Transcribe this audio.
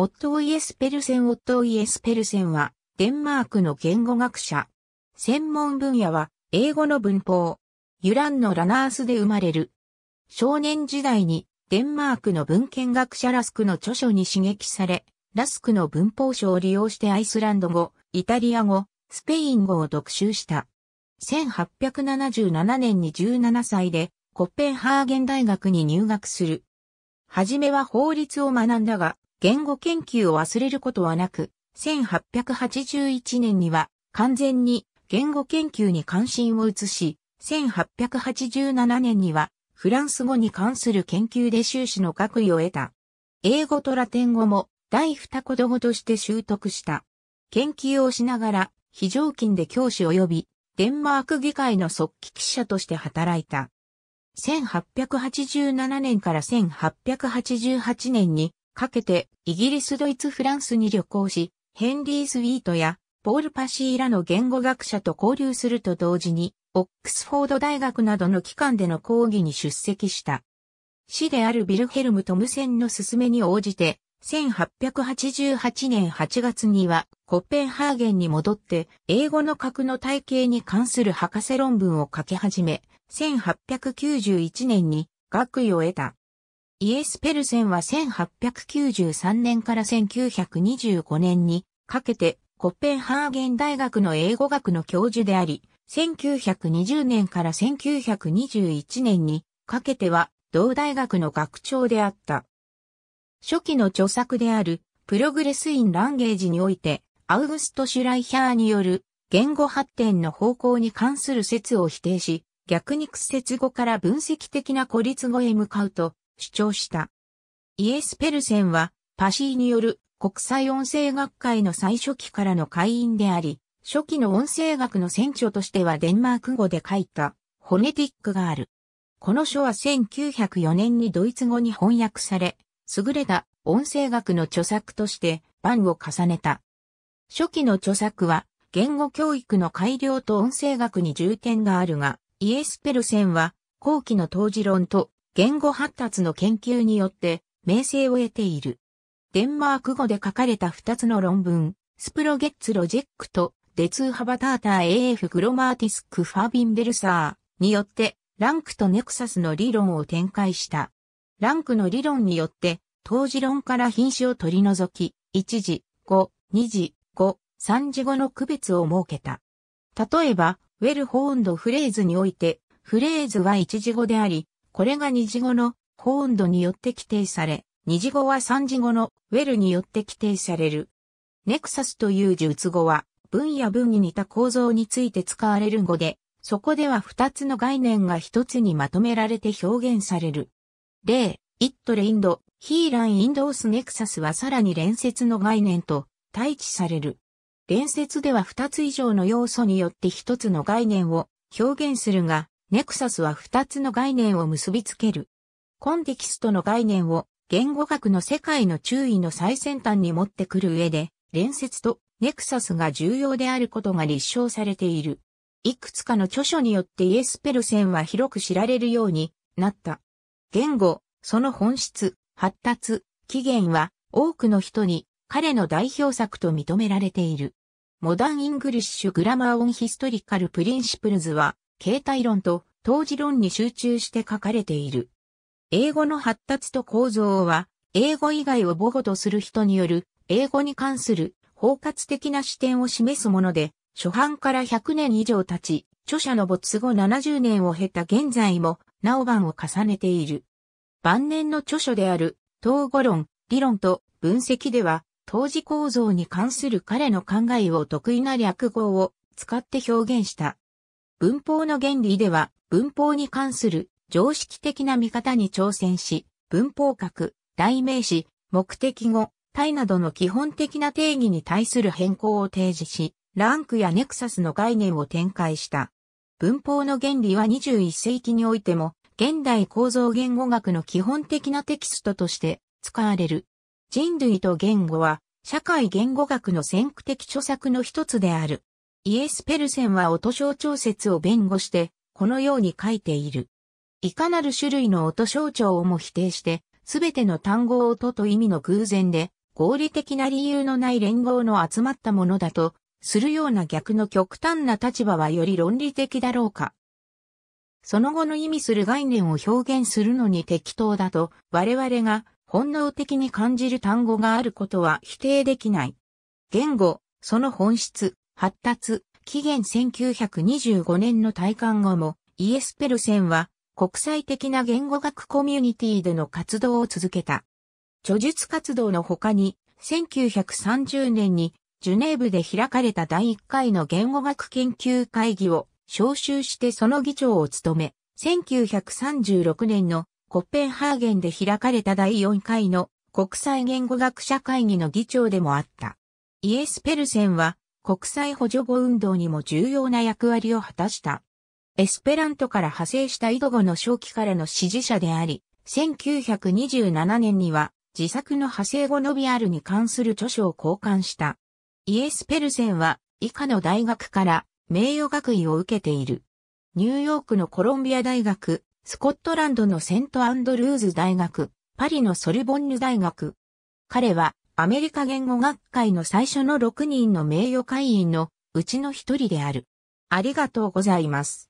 オットーイエスペルセン・オットーイエスペルセンは、デンマークの言語学者。専門分野は、英語の文法。ユランのラナースで生まれる。少年時代に、デンマークの文献学者ラスクの著書に刺激され、ラスクの文法書を利用してアイスランド語、イタリア語、スペイン語を読習した。1877年に17歳で、コッペンハーゲン大学に入学する。はじめは法律を学んだが、言語研究を忘れることはなく、1881年には完全に言語研究に関心を移し、1887年にはフランス語に関する研究で修士の学位を得た。英語とラテン語も第二子供として習得した。研究をしながら非常勤で教師及びデンマーク議会の速記記者として働いた。1887年から1888年にかけてイギリスドイツフランスに旅行し、ヘンリー・スウィートやポール・パシーらの言語学者と交流すると同時に、オックスフォード大学などの機関での講義に出席した。死であるビルヘルム・トムセンの勧めに応じて、1888年8月にはコッペンハーゲンに戻って英語の格の体系に関する博士論文を書き始め、1891年に学位を得た。イエス・ペルセンは1893年から1925年にかけてコッペンハーゲン大学の英語学の教授であり、1920年から1921年にかけては同大学の学長であった。初期の著作であるプログレス・イン・ランゲージにおいて、アウグスト・シュライヒャーによる言語発展の方向に関する説を否定し、逆に屈折語から分析的な孤立語へ向かうと主張した。イエス・ペルセンは、パシーによる国際音声学会の最初期からの会員であり、初期の音声学の選挙としてはデンマーク語で書いた、ホネティックがある。この書は1904年にドイツ語に翻訳され、優れた音声学の著作として版を重ねた。初期の著作は、言語教育の改良と音声学に重点があるが、イエス・ペルセンは、後期の当時論と言語発達の研究によって名声を得ている。デンマーク語で書かれた2つの論文、スプロゲッツロジェクとデツーハバターター AF グロマーティスクファビンベルサーによって、ランクとネクサスの理論を展開した。ランクの理論によって、当時論から品種を取り除き、1時、5、2時、5、3時後の区別を設けた。例えば、ウェルホーンドフレーズにおいて、フレーズは1時語であり、これが二次語のホーンドによって規定され、二次語は三次語のウェルによって規定される。ネクサスという術語は、文や文に似た構造について使われる語で、そこでは二つの概念が一つにまとめられて表現される。例、イットレインド、ヒーランインドースネクサスはさらに連接の概念と対置される。連接では二つ以上の要素によって一つの概念を表現するが、ネクサスは2つの概念を結びつける。コンテキストの概念を言語学の世界の注意の最先端に持ってくる上で、連接とネクサスが重要であることが立証されている。いくつかの著書によってイエス・ペルセンは広く知られるようになった。言語、その本質、発達、起源は多くの人に彼の代表作と認められている。モダン・イングリッシュ・グラマー・オン・ヒストリカル・プリンシプルズは形態論と当時論に集中して書かれている。英語の発達と構造は、英語以外を母語とする人による、英語に関する包括的な視点を示すもので、初版から100年以上経ち、著者の没後70年を経た現在も、なお版を重ねている。晩年の著書である、統語論、理論と分析では、当時構造に関する彼の考えを得意な略語を使って表現した。文法の原理では、文法に関する常識的な見方に挑戦し、文法格、代名詞、目的語、体などの基本的な定義に対する変更を提示し、ランクやネクサスの概念を展開した。文法の原理は21世紀においても、現代構造言語学の基本的なテキストとして使われる。人類と言語は、社会言語学の先駆的著作の一つである。イエス・ペルセンは音象徴説を弁護して、このように書いている。いかなる種類の音象徴をも否定して、すべての単語を音と意味の偶然で、合理的な理由のない連合の集まったものだと、するような逆の極端な立場はより論理的だろうか。その後の意味する概念を表現するのに適当だと、我々が本能的に感じる単語があることは否定できない。言語、その本質、発達、紀元1925年の退官後も、イエスペルセンは国際的な言語学コミュニティでの活動を続けた。著述活動の他に、1930年にジュネーブで開かれた第1回の言語学研究会議を招集してその議長を務め、1936年のコッペンハーゲンで開かれた第4回の国際言語学者会議の議長でもあった。イエス・ペルセンは国際補助語運動にも重要な役割を果たした。エスペラントから派生した井戸語の正期からの支持者であり、1927年には自作の派生語ノビアルに関する著書を交換した。イエスペルセンは以下の大学から名誉学位を受けている。ニューヨークのコロンビア大学、スコットランドのセントアンドルーズ大学、パリのソルボンヌ大学。彼はアメリカ言語学会の最初の6人の名誉会員のうちの一人である。ありがとうございます。